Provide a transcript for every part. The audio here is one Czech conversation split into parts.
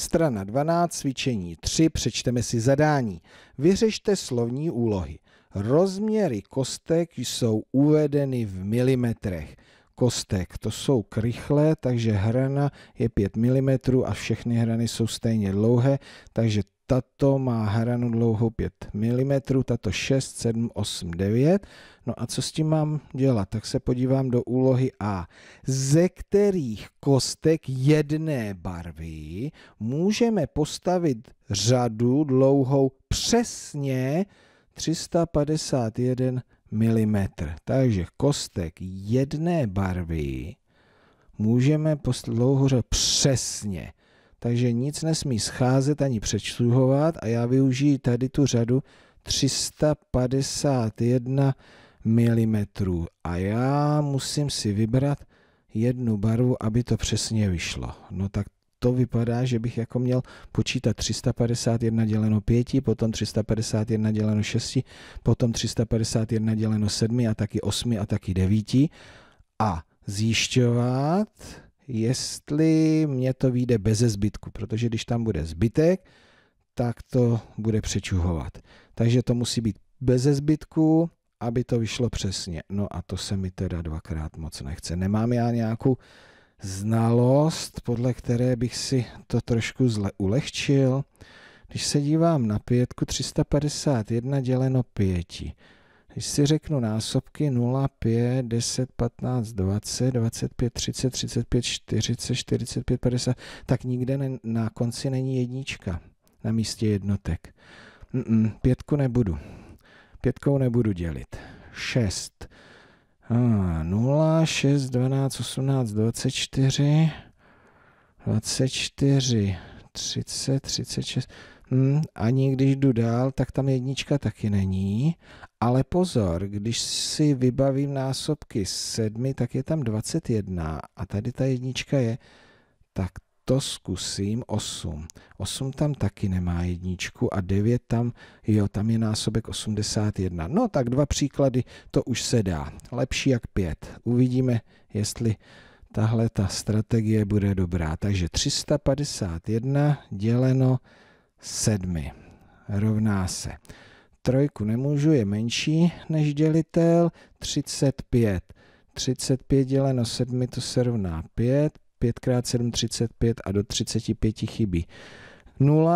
Strana 12, cvičení 3, přečteme si zadání. Vyřešte slovní úlohy. Rozměry kostek jsou uvedeny v milimetrech kostek. To jsou krychlé, takže hrana je 5 mm a všechny hrany jsou stejně dlouhé, takže tato má hranu dlouhou 5 mm, tato 6, 7, 8, 9. No a co s tím mám dělat? Tak se podívám do úlohy A. Ze kterých kostek jedné barvy můžeme postavit řadu dlouhou přesně 351 milimetr. Takže kostek jedné barvy můžeme dlouhoře přesně. Takže nic nesmí scházet ani přečluhovat a já využiji tady tu řadu 351 mm. A já musím si vybrat jednu barvu, aby to přesně vyšlo. No tak to vypadá, že bych jako měl počítat 351 děleno 5, potom 351 děleno 6, potom 351 děleno 7 a taky 8 a taky 9 a zjišťovat, jestli mě to vyjde bez zbytku, protože když tam bude zbytek, tak to bude přečuhovat. Takže to musí být bez zbytku, aby to vyšlo přesně. No a to se mi teda dvakrát moc nechce. Nemám já nějakou znalost, podle které bych si to trošku zle ulehčil. Když se dívám na pětku 351 děleno 5, když si řeknu násobky 0, 5, 10, 15, 20, 25, 30, 35, 40, 45, 50, tak nikde ne, na konci není jednička na místě jednotek. Mm-mm, pětku nebudu. Pětkou nebudu dělit. 6. 0, 6, 12, 18, 24, 24, 30, 36. Hmm, ani když jdu dál, tak tam jednička taky není. Ale pozor, když si vybavím násobky 7, tak je tam 21 a tady ta jednička je. Tak to zkusím 8. 8 tam taky nemá jedničku a 9 tam, jo, tam je násobek 81. No tak dva příklady, to už se dá. Lepší jak 5. Uvidíme, jestli tahle ta strategie bude dobrá. Takže 351 děleno 7 rovná se. Trojku nemůžu, je menší než dělitel, 35. 35 děleno 7 to se rovná 5, 5x7,35 a do 35 chybí. 0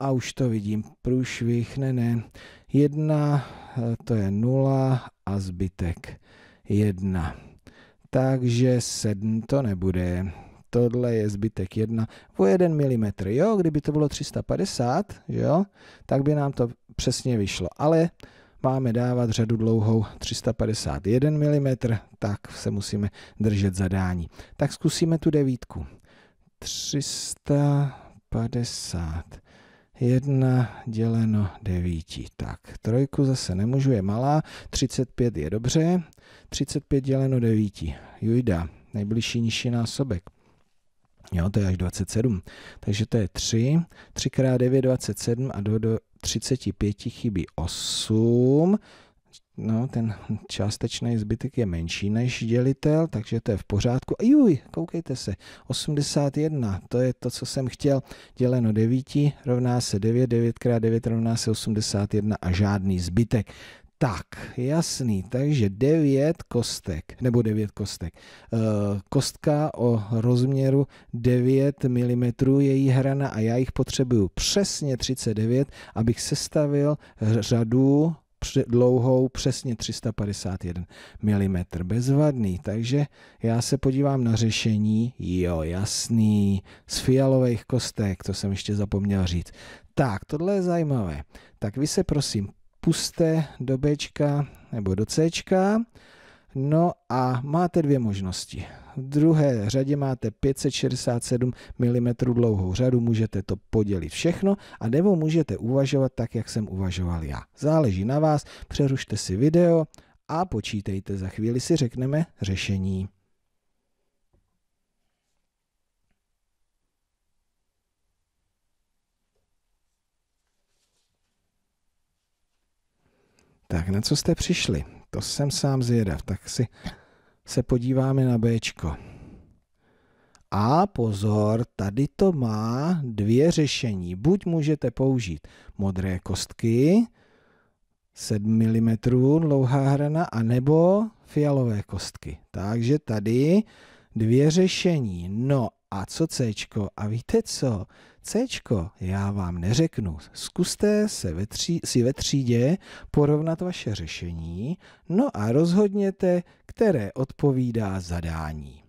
a už to vidím, průšvih, ne, ne. 1, eh, to je 0 a zbytek 1. Takže 7 to nebude. Tohle je zbytek 1 o 1 mm. Jo, kdyby to bylo 350, jo, tak by nám to přesně vyšlo. Ale máme dávat řadu dlouhou 351 mm, tak se musíme držet zadání. Tak zkusíme tu devítku. 350. děleno 9. Tak, trojku zase nemůžu, je malá. 35 je dobře. 35 děleno 9. Jujda, nejbližší nižší násobek. Jo, to je až 27. Takže to je 3. 3 x 9, 27 a do, do 35 chybí 8, no, ten částečný zbytek je menší než dělitel, takže to je v pořádku. Juj, koukejte se, 81, to je to, co jsem chtěl, děleno 9 rovná se 9, 9 x 9 rovná se 81 a žádný zbytek. Tak, jasný, takže 9 kostek, nebo 9 kostek. Eh, kostka o rozměru 9 mm je jí hrana a já jich potřebuju přesně 39, abych sestavil řadu dlouhou přesně 351 mm. Bezvadný, takže já se podívám na řešení, jo, jasný, z fialových kostek, to jsem ještě zapomněl říct. Tak, tohle je zajímavé. Tak vy se prosím puste do B nebo do C. No a máte dvě možnosti. V druhé řadě máte 567 mm dlouhou řadu, můžete to podělit všechno a nebo můžete uvažovat tak, jak jsem uvažoval já. Záleží na vás, přerušte si video a počítejte, za chvíli si řekneme řešení. Tak na co jste přišli? To jsem sám zvědav, tak si se podíváme na Bčko. A pozor, tady to má dvě řešení. Buď můžete použít modré kostky, 7 mm dlouhá hrana, anebo fialové kostky. Takže tady dvě řešení. No a co C? A víte co? C já vám neřeknu. Zkuste se ve tří, si ve třídě porovnat vaše řešení, no a rozhodněte, které odpovídá zadání.